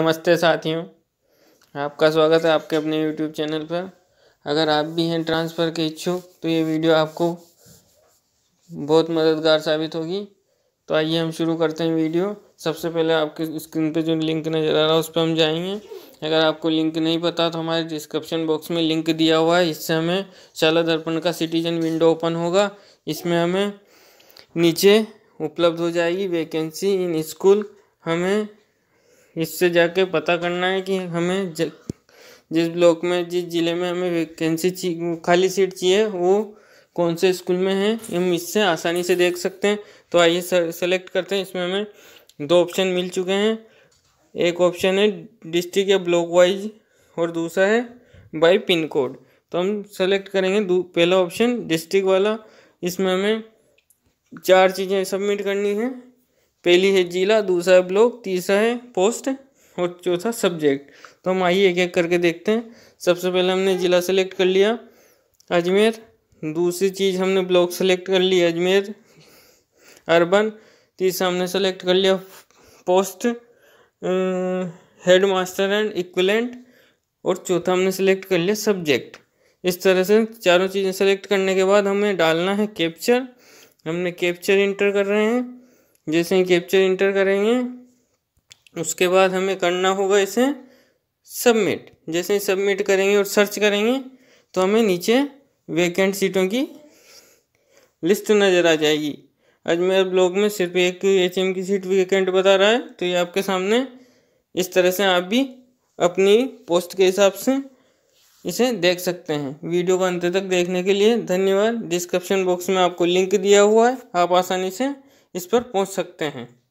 नमस्ते साथियों आपका स्वागत है आपके अपने यूट्यूब चैनल पर अगर आप भी हैं ट्रांसफ़र के इच्छुक तो ये वीडियो आपको बहुत मददगार साबित होगी तो आइए हम शुरू करते हैं वीडियो सबसे पहले आपके स्क्रीन पे जो लिंक नज़र आ रहा है उस पर हम जाएंगे अगर आपको लिंक नहीं पता तो हमारे डिस्क्रिप्शन बॉक्स में लिंक दिया हुआ है इससे हमें शाला दर्पण का सिटीजन विंडो ओपन होगा इसमें हमें नीचे उपलब्ध हो जाएगी वैकेंसी इन स्कूल हमें इससे जाके पता करना है कि हमें ज, जिस ब्लॉक में जिस ज़िले में हमें वैकेंसी खाली सीट चाहिए वो कौन से स्कूल में है हम इससे आसानी से देख सकते हैं तो आइए सेलेक्ट करते हैं इसमें हमें दो ऑप्शन मिल चुके हैं एक ऑप्शन है डिस्ट्रिक्ट या ब्लॉक वाइज और दूसरा है बाई पिन कोड तो हम सेलेक्ट करेंगे पहला ऑप्शन डिस्ट्रिक्ट वाला इसमें हमें चार चीज़ें सबमिट करनी है पहली है जिला दूसरा है ब्लॉक तीसरा है पोस्ट और चौथा सब्जेक्ट तो हम आइए एक एक करके देखते हैं सबसे पहले हमने ज़िला सेलेक्ट कर लिया अजमेर दूसरी चीज़ हमने ब्लॉक सेलेक्ट कर लिया अजमेर अर्बन तीसरा हमने सेलेक्ट कर लिया post head master and equivalent और चौथा हमने सेलेक्ट कर लिया सब्जेक्ट इस तरह से चारों चीज़ें सेलेक्ट करने के बाद हमें डालना है कैप्चर हमने कैप्चर इंटर कर रहे हैं जैसे ही कैप्चर इंटर करेंगे उसके बाद हमें करना होगा इसे सबमिट जैसे ही सबमिट करेंगे और सर्च करेंगे तो हमें नीचे वैकेंट सीटों की लिस्ट नज़र आ जाएगी अजमेर ब्लॉक में सिर्फ एक एच की सीट वैकेंट बता रहा है तो ये आपके सामने इस तरह से आप भी अपनी पोस्ट के हिसाब से इसे देख सकते हैं वीडियो को अंत तक देखने के लिए धन्यवाद डिस्क्रिप्शन बॉक्स में आपको लिंक दिया हुआ है आप आसानी से इस पर पहुँच सकते हैं